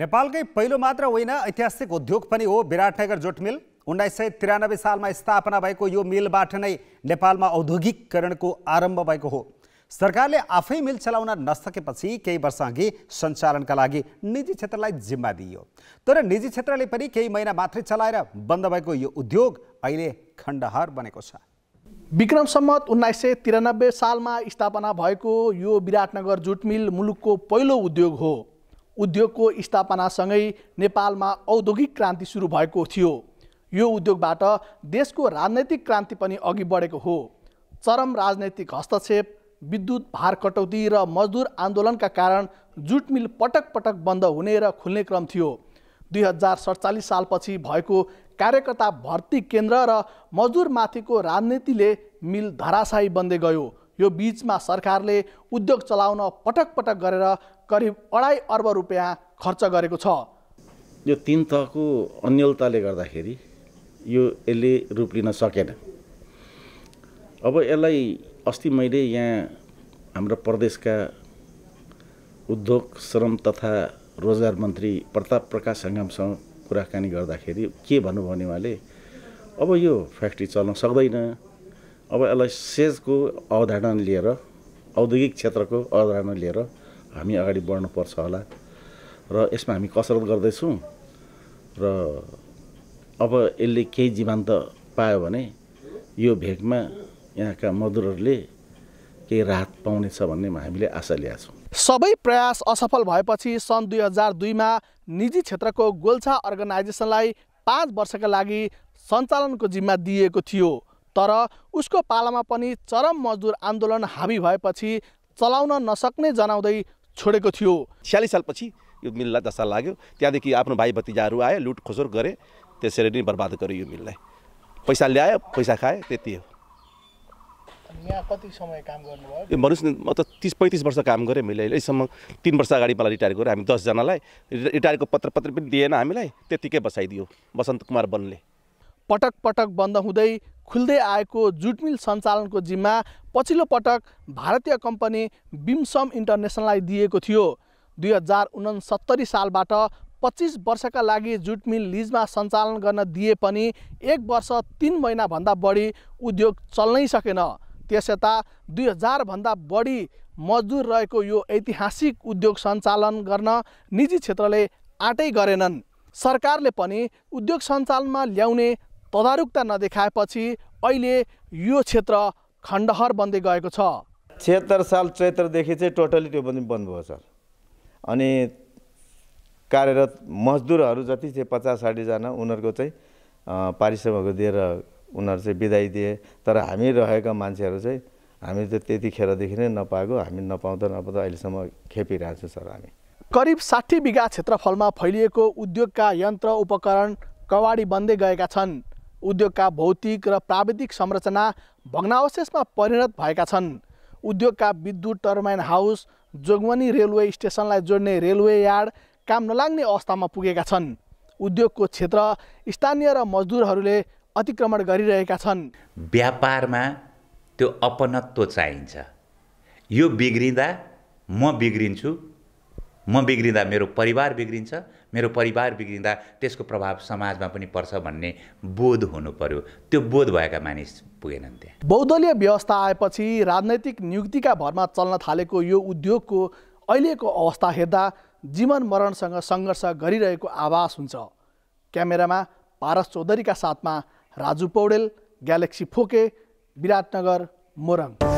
नेपालकै पहिलो मात्र होइन ऐतिहासिक उद्योग पनि हो विराटनगर जुट मिल उन्नाइस सय त्रियानब्बे सालमा स्थापना भएको यो मिलबाट नै नेपालमा औद्योगिकरणको आरम्भ भएको हो सरकारले आफै मिल चलाउन नसकेपछि केही वर्षअघि सञ्चालनका लागि निजी क्षेत्रलाई जिम्मा दिइयो तर निजी क्षेत्रले पनि केही महिना मात्रै चलाएर बन्द भएको यो उद्योग अहिले खण्डहर बनेको छ विक्रम सम्मत उन्नाइस सय त्रियानब्बे सालमा स्थापना भएको यो विराटनगर जुट मिल मुलुकको पहिलो उद्योग हो उद्योगको स्थापनासँगै नेपालमा औद्योगिक क्रान्ति सुरु भएको थियो यो उद्योगबाट देशको राजनैतिक क्रान्ति पनि अघि बढेको हो चरम राजनैतिक हस्तक्षेप विद्युत भार कटौती र मजदुर आन्दोलनका कारण जुट मिल पटक पटक बन्द हुने र खुल्ने क्रम थियो दुई हजार सडचालिस सालपछि भएको कार्यकर्ता भर्ती केन्द्र र मजदुरमाथिको राजनीतिले मिल धराशायी बन्दै गयो यो बिचमा सरकारले उद्योग चलाउन पटक पटक गरेर करिब अढाई अर्ब रुपियाँ खर्च गरेको छ यो तिन तहको अन्यलताले गर्दाखेरि यो यसले रूप लिन सकेन अब यसलाई अस्ति मैले यहाँ हाम्रो प्रदेशका उद्योग श्रम तथा रोजगार मन्त्री प्रताप प्रकाश सङ्गमसँग कुराकानी गर्दाखेरि के भन्नुभयो भने उहाँले अब यो फ्याक्ट्री चल्न सक्दैन अब यसलाई सेजको अवधारणा लिएर औद्योगिक क्षेत्रको अवधारणा लिएर हामी अगाडि बढ्नुपर्छ होला र यसमा हामी कसरत गर्दैछौँ र अब यसले केही जीवन्त पायो भने यो भेगमा यहाँका मजदुरहरूले केही राहत पाउनेछ भन्ने हामीले आशा लिएका छौँ सबै प्रयास असफल भएपछि सन् दुई हजार दुईमा निजी क्षेत्रको गोल्छा अर्गनाइजेसनलाई पाँच वर्षका लागि सञ्चालनको जिम्मा दिएको थियो तर उसको पालामा पनि चरम मजदुर आन्दोलन हाबी भएपछि चलाउन नसक्ने जनाउँदै छोडेको थियो छ्यालिस सालपछि यो मिललाई दस साल लाग्यो त्यहाँदेखि आफ्नो भाइ भतिजाहरू आए लुट खोसोर गरे त्यसरी नै बर्बाद गर्यो यो मिललाई पैसा ल्यायो पैसा खायो त्यति हो यहाँ कति समय काम गर्नुभयो भन्नुहोस् न म त तिस पैँतिस वर्ष काम गरेँ मैले अहिलेसम्म तिन वर्ष अगाडि मलाई रिटायर गरेँ हामी दसजनालाई रिटायरको पत्र पत्र पनि दिएन हामीलाई त्यत्तिकै बसाइदियो बसन्त कुमार बनले पटक पटक बन्द हुँदै खुल्दै आएको जुटमिल सञ्चालनको जिम्मा पछिल्लो पटक भारतीय कम्पनी बिमसम इन्टरनेसनललाई दिएको थियो दुई हजार उनसत्तरी सालबाट पच्चिस वर्षका लागि जुटमिल मिल लिजमा सञ्चालन गर्न दिए पनि एक वर्ष तिन महिनाभन्दा बढी उद्योग चल्नै सकेन त्यसयता दुई हजारभन्दा बढी मजदुर रहेको यो ऐतिहासिक उद्योग सञ्चालन गर्न निजी क्षेत्रले आँटै गरेनन् सरकारले पनि उद्योग सञ्चालनमा ल्याउने तदारुकता नदेखाएपछि अहिले यो क्षेत्र खण्डहर बन्दै गएको छ छिहत्तर साल चैत्रदेखि चाहिँ टोटली त्यो पनि बन्द भयो सर अनि कार्यरत मजदुरहरू जति चाहिँ पचास साठीजना उनीहरूको चाहिँ पारिश्रमिक दिएर उनीहरू चाहिँ बिदाई दिए तर हामी रहेका मान्छेहरू चाहिँ हामी त त्यतिखेरदेखि नै नपाएको हामी नपाउँदा नपाउँदा अहिलेसम्म खेपिरहेको सर हामी करिब साठी बिघा क्षेत्रफलमा फैलिएको उद्योगका यन्त्र उपकरण कवाडी बन्दै गएका छन् उद्योगका भौतिक र प्राविधिक संरचना भग्नावशेषमा परिणत भएका छन् उद्योगका विद्युत टर्माइन हाउस जोगवनी रेलवे स्टेसनलाई जोड्ने रेलवे यार्ड काम नलाग्ने अवस्थामा पुगेका छन् उद्योगको क्षेत्र स्थानीय र मजदुरहरूले अतिक्रमण गरिरहेका छन् व्यापारमा त्यो अपनत्व चाहिन्छ यो बिग्रिँदा म बिग्रिन्छु म बिग्रिँदा मेरो परिवार बिग्रिन्छ मेरो परिवार बिग्रिँदा त्यसको प्रभाव समाजमा पनि पर्छ भन्ने बोध हुनु पर्यो त्यो बोध भएका मानिस पुगेनन् त्यहाँ बौद्धलीय व्यवस्था आएपछि राजनैतिक नियुक्तिका भरमा चल्न थालेको यो उद्योगको अहिलेको अवस्था हेर्दा जीवन मरणसँग सङ्घर्ष गरिरहेको आभास हुन्छ क्यामेरामा पारस चौधरीका साथमा राजु पौडेल ग्यालेक्सी फोके विराटनगर मोरङ